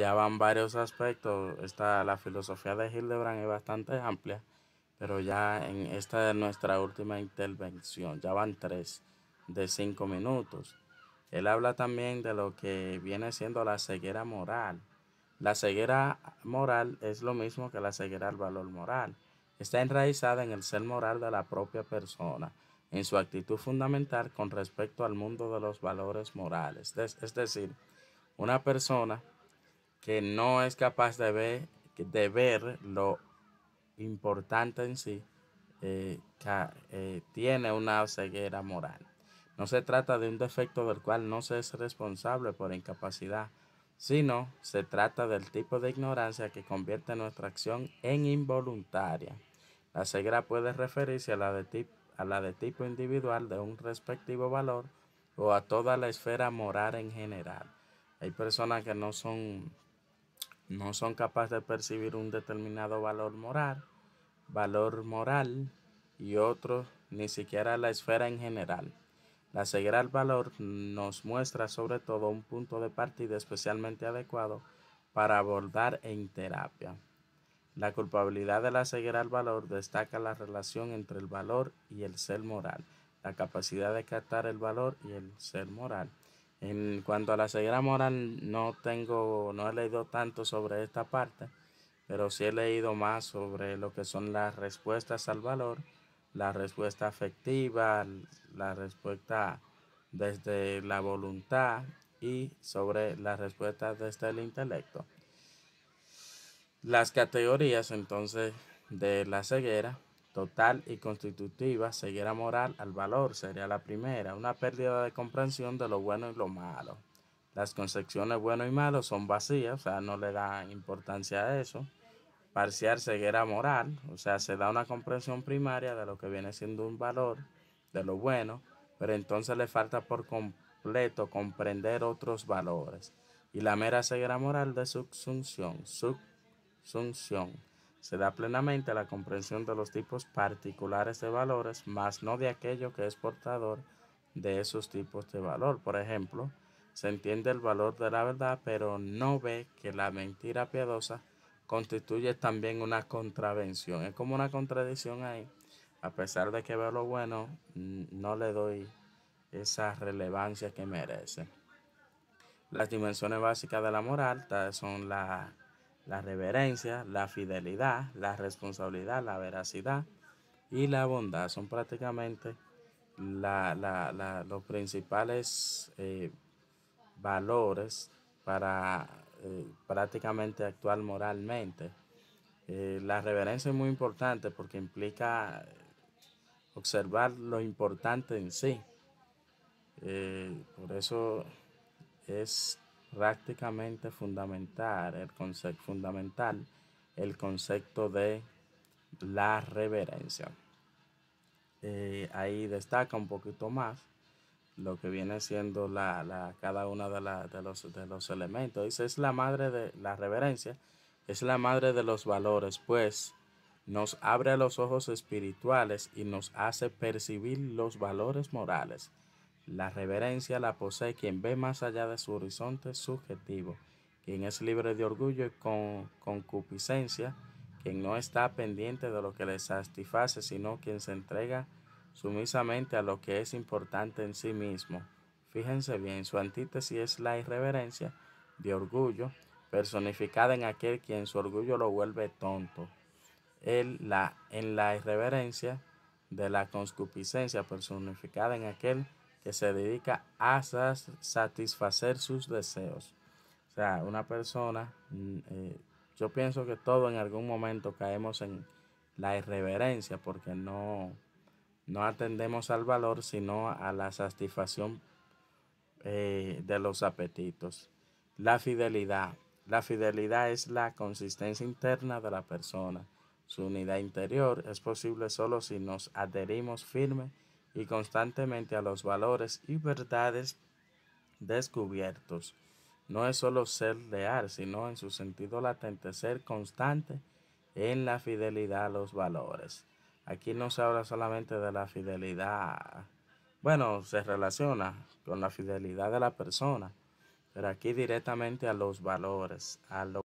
ya van varios aspectos. Esta, la filosofía de Hildebrand es bastante amplia, pero ya en esta es nuestra última intervención, ya van tres de cinco minutos. Él habla también de lo que viene siendo la ceguera moral. La ceguera moral es lo mismo que la ceguera al valor moral. Está enraizada en el ser moral de la propia persona, en su actitud fundamental con respecto al mundo de los valores morales. Es decir, una persona que no es capaz de ver, de ver lo importante en sí, que, eh, eh, tiene una ceguera moral. No se trata de un defecto del cual no se es responsable por incapacidad, sino se trata del tipo de ignorancia que convierte nuestra acción en involuntaria. La ceguera puede referirse a la de, tip, a la de tipo individual de un respectivo valor o a toda la esfera moral en general. Hay personas que no son no son capaces de percibir un determinado valor moral, valor moral y otro ni siquiera la esfera en general. La ceguera al valor nos muestra sobre todo un punto de partida especialmente adecuado para abordar en terapia. La culpabilidad de la ceguera al valor destaca la relación entre el valor y el ser moral, la capacidad de captar el valor y el ser moral. En cuanto a la ceguera moral, no tengo, no he leído tanto sobre esta parte, pero sí he leído más sobre lo que son las respuestas al valor, la respuesta afectiva, la respuesta desde la voluntad y sobre las respuestas desde el intelecto. Las categorías entonces de la ceguera total y constitutiva, ceguera moral al valor sería la primera, una pérdida de comprensión de lo bueno y lo malo. Las concepciones bueno y malo son vacías, o sea, no le dan importancia a eso. Parcial ceguera moral, o sea, se da una comprensión primaria de lo que viene siendo un valor, de lo bueno, pero entonces le falta por completo comprender otros valores. Y la mera ceguera moral de subsunción, subsunción se da plenamente la comprensión de los tipos particulares de valores, más no de aquello que es portador de esos tipos de valor. Por ejemplo, se entiende el valor de la verdad, pero no ve que la mentira piadosa constituye también una contravención. Es como una contradicción ahí. A pesar de que veo lo bueno, mm, no le doy esa relevancia que merece. Las dimensiones básicas de la moral son la la reverencia, la fidelidad, la responsabilidad, la veracidad y la bondad. Son prácticamente los principales eh, valores para eh, prácticamente actuar moralmente. Eh, la reverencia es muy importante porque implica observar lo importante en sí. por eso es prácticamente fundamental el, concepto, fundamental el concepto de la reverencia. Eh, ahí destaca un poquito más lo que viene siendo la, cada uno de, los, de los elementos. Dice, es la madre de la reverencia, es la madre de los valores, pues nos abre los ojos espirituales y nos hace percibir los valores morales la reverencia la posee quien ve más allá de su horizonte subjetivo, quien es libre de orgullo y con concupiscencia, quien no está pendiente de lo que le satisface, sino quien se entrega sumisamente a lo que es importante en sí mismo. Fíjense bien, su antítesis es la irreverencia de orgullo, personificada en aquel quien su orgullo lo vuelve tonto. Él, la, en la irreverencia de la concupiscencia, personificada en aquel que se dedica a satisfacer sus deseos. O sea, una persona, mm, eh, yo pienso que todos en algún momento caemos en la irreverencia porque no, no atendemos al valor, sino a la satisfacción eh, de los apetitos. La fidelidad. La fidelidad es la consistencia interna de la persona. Su unidad interior es posible solo si nos adherimos firme y constantemente a los valores y verdades descubiertos. No es solo ser leal, sino en su sentido latente, ser constante en la fidelidad a los valores. Aquí no se habla solamente de la fidelidad, bueno, se relaciona con la fidelidad de la persona, pero aquí directamente a los valores, a lo